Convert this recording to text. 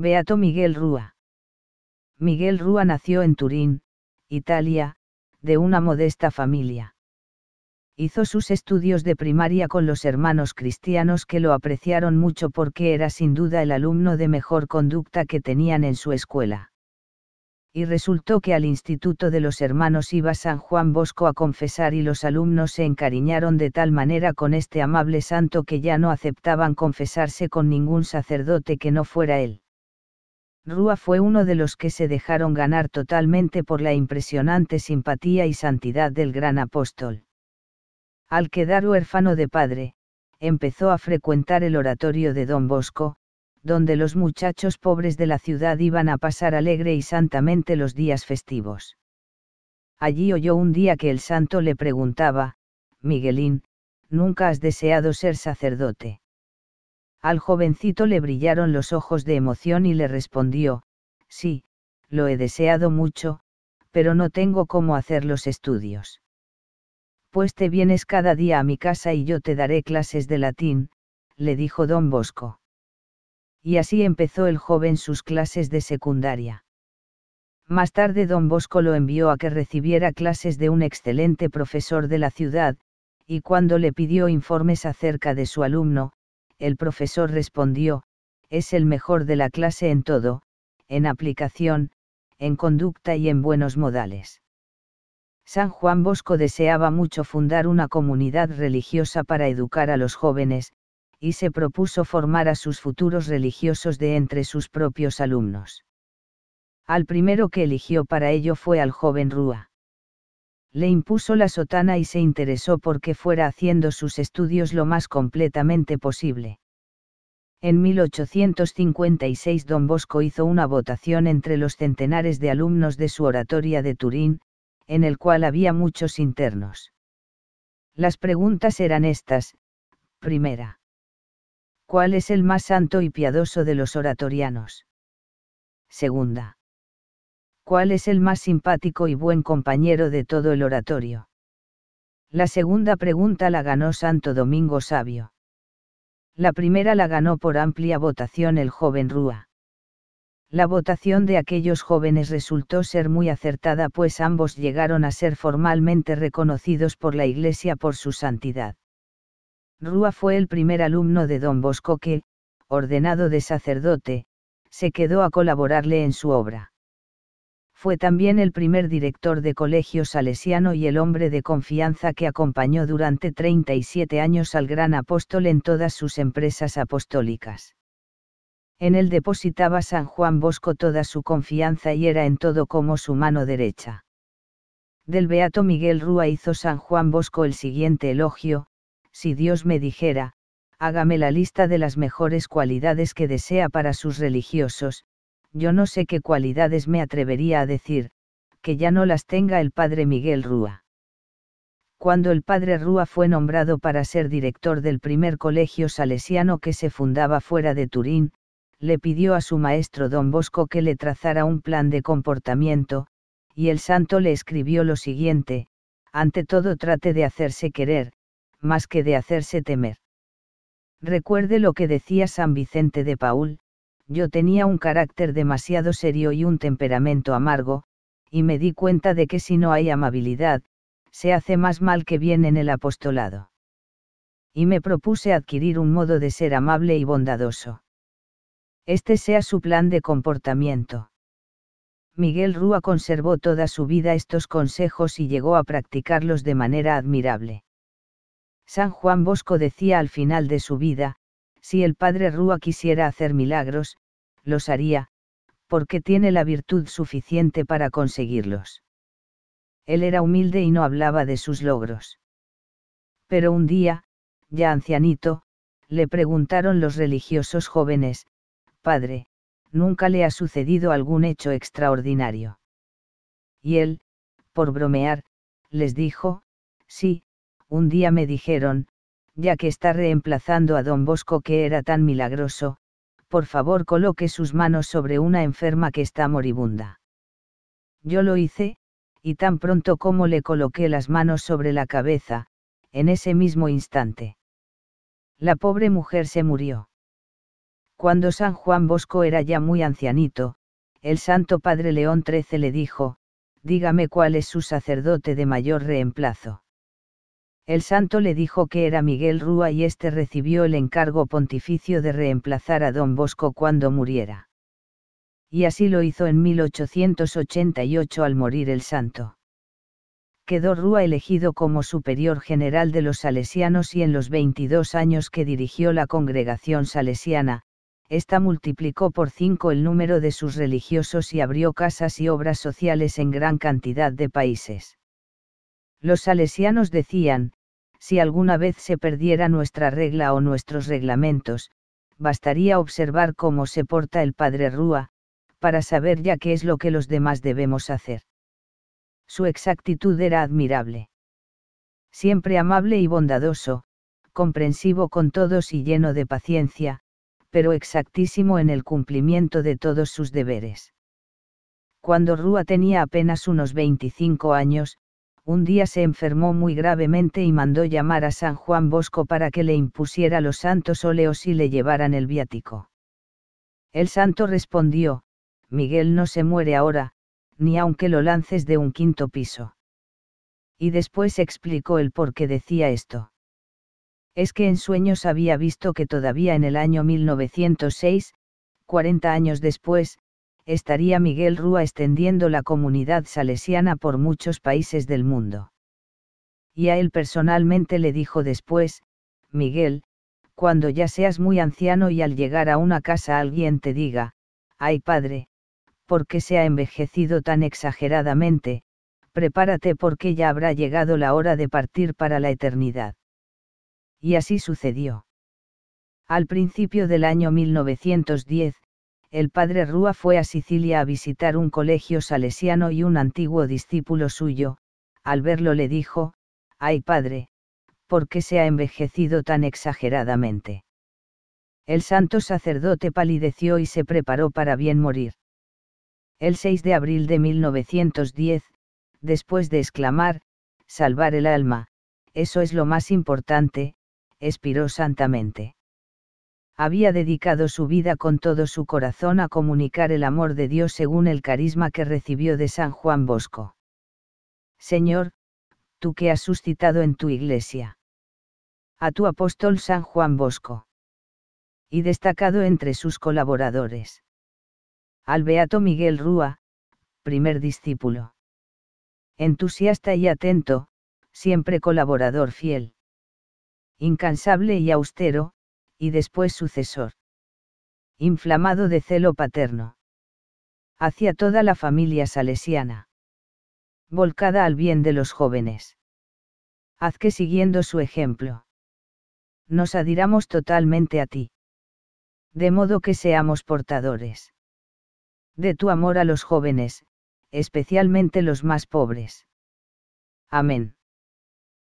Beato Miguel Rúa. Miguel Rúa nació en Turín, Italia, de una modesta familia. Hizo sus estudios de primaria con los hermanos cristianos que lo apreciaron mucho porque era sin duda el alumno de mejor conducta que tenían en su escuela. Y resultó que al instituto de los hermanos iba San Juan Bosco a confesar y los alumnos se encariñaron de tal manera con este amable santo que ya no aceptaban confesarse con ningún sacerdote que no fuera él Rúa fue uno de los que se dejaron ganar totalmente por la impresionante simpatía y santidad del gran apóstol. Al quedar huérfano de padre, empezó a frecuentar el oratorio de don Bosco, donde los muchachos pobres de la ciudad iban a pasar alegre y santamente los días festivos. Allí oyó un día que el santo le preguntaba, Miguelín, ¿nunca has deseado ser sacerdote? Al jovencito le brillaron los ojos de emoción y le respondió, sí, lo he deseado mucho, pero no tengo cómo hacer los estudios. Pues te vienes cada día a mi casa y yo te daré clases de latín, le dijo don Bosco. Y así empezó el joven sus clases de secundaria. Más tarde don Bosco lo envió a que recibiera clases de un excelente profesor de la ciudad, y cuando le pidió informes acerca de su alumno, el profesor respondió, es el mejor de la clase en todo, en aplicación, en conducta y en buenos modales. San Juan Bosco deseaba mucho fundar una comunidad religiosa para educar a los jóvenes, y se propuso formar a sus futuros religiosos de entre sus propios alumnos. Al primero que eligió para ello fue al joven Rúa le impuso la sotana y se interesó porque fuera haciendo sus estudios lo más completamente posible. En 1856 don Bosco hizo una votación entre los centenares de alumnos de su oratoria de Turín, en el cual había muchos internos. Las preguntas eran estas. Primera. ¿Cuál es el más santo y piadoso de los oratorianos? Segunda cuál es el más simpático y buen compañero de todo el oratorio. La segunda pregunta la ganó Santo Domingo Sabio. La primera la ganó por amplia votación el joven Rúa. La votación de aquellos jóvenes resultó ser muy acertada pues ambos llegaron a ser formalmente reconocidos por la Iglesia por su santidad. Rúa fue el primer alumno de don Bosco que, ordenado de sacerdote, se quedó a colaborarle en su obra fue también el primer director de colegio salesiano y el hombre de confianza que acompañó durante 37 años al gran apóstol en todas sus empresas apostólicas. En él depositaba San Juan Bosco toda su confianza y era en todo como su mano derecha. Del beato Miguel Rúa hizo San Juan Bosco el siguiente elogio, si Dios me dijera, hágame la lista de las mejores cualidades que desea para sus religiosos, yo no sé qué cualidades me atrevería a decir, que ya no las tenga el padre Miguel Rúa. Cuando el padre Rúa fue nombrado para ser director del primer colegio salesiano que se fundaba fuera de Turín, le pidió a su maestro don Bosco que le trazara un plan de comportamiento, y el santo le escribió lo siguiente, ante todo trate de hacerse querer, más que de hacerse temer. Recuerde lo que decía San Vicente de Paul, yo tenía un carácter demasiado serio y un temperamento amargo, y me di cuenta de que si no hay amabilidad, se hace más mal que bien en el apostolado. Y me propuse adquirir un modo de ser amable y bondadoso. Este sea su plan de comportamiento. Miguel Rúa conservó toda su vida estos consejos y llegó a practicarlos de manera admirable. San Juan Bosco decía al final de su vida, si el padre Rúa quisiera hacer milagros, los haría, porque tiene la virtud suficiente para conseguirlos. Él era humilde y no hablaba de sus logros. Pero un día, ya ancianito, le preguntaron los religiosos jóvenes, Padre, nunca le ha sucedido algún hecho extraordinario. Y él, por bromear, les dijo, sí, un día me dijeron, ya que está reemplazando a don Bosco que era tan milagroso, por favor coloque sus manos sobre una enferma que está moribunda. Yo lo hice, y tan pronto como le coloqué las manos sobre la cabeza, en ese mismo instante. La pobre mujer se murió. Cuando San Juan Bosco era ya muy ancianito, el Santo Padre León XIII le dijo, dígame cuál es su sacerdote de mayor reemplazo el santo le dijo que era Miguel Rúa y este recibió el encargo pontificio de reemplazar a don Bosco cuando muriera. Y así lo hizo en 1888 al morir el santo. Quedó Rúa elegido como superior general de los salesianos y en los 22 años que dirigió la congregación salesiana, esta multiplicó por cinco el número de sus religiosos y abrió casas y obras sociales en gran cantidad de países. Los salesianos decían, si alguna vez se perdiera nuestra regla o nuestros reglamentos, bastaría observar cómo se porta el padre Rúa, para saber ya qué es lo que los demás debemos hacer. Su exactitud era admirable. Siempre amable y bondadoso, comprensivo con todos y lleno de paciencia, pero exactísimo en el cumplimiento de todos sus deberes. Cuando Rúa tenía apenas unos 25 años, un día se enfermó muy gravemente y mandó llamar a San Juan Bosco para que le impusiera los santos óleos y le llevaran el viático. El santo respondió, Miguel no se muere ahora, ni aunque lo lances de un quinto piso. Y después explicó el por qué decía esto. Es que en sueños había visto que todavía en el año 1906, 40 años después, estaría Miguel Rúa extendiendo la comunidad salesiana por muchos países del mundo. Y a él personalmente le dijo después, Miguel, cuando ya seas muy anciano y al llegar a una casa alguien te diga, ay padre, ¿por qué se ha envejecido tan exageradamente? Prepárate porque ya habrá llegado la hora de partir para la eternidad. Y así sucedió. Al principio del año 1910, el padre Rúa fue a Sicilia a visitar un colegio salesiano y un antiguo discípulo suyo, al verlo le dijo, ¡ay padre! ¿Por qué se ha envejecido tan exageradamente? El santo sacerdote palideció y se preparó para bien morir. El 6 de abril de 1910, después de exclamar, salvar el alma, eso es lo más importante, expiró santamente había dedicado su vida con todo su corazón a comunicar el amor de Dios según el carisma que recibió de San Juan Bosco. Señor, tú que has suscitado en tu iglesia. A tu apóstol San Juan Bosco. Y destacado entre sus colaboradores. Al beato Miguel Rúa, primer discípulo. Entusiasta y atento, siempre colaborador fiel. Incansable y austero, y después sucesor. Inflamado de celo paterno. Hacia toda la familia salesiana. Volcada al bien de los jóvenes. Haz que siguiendo su ejemplo. Nos adhiramos totalmente a ti. De modo que seamos portadores. De tu amor a los jóvenes, especialmente los más pobres. Amén.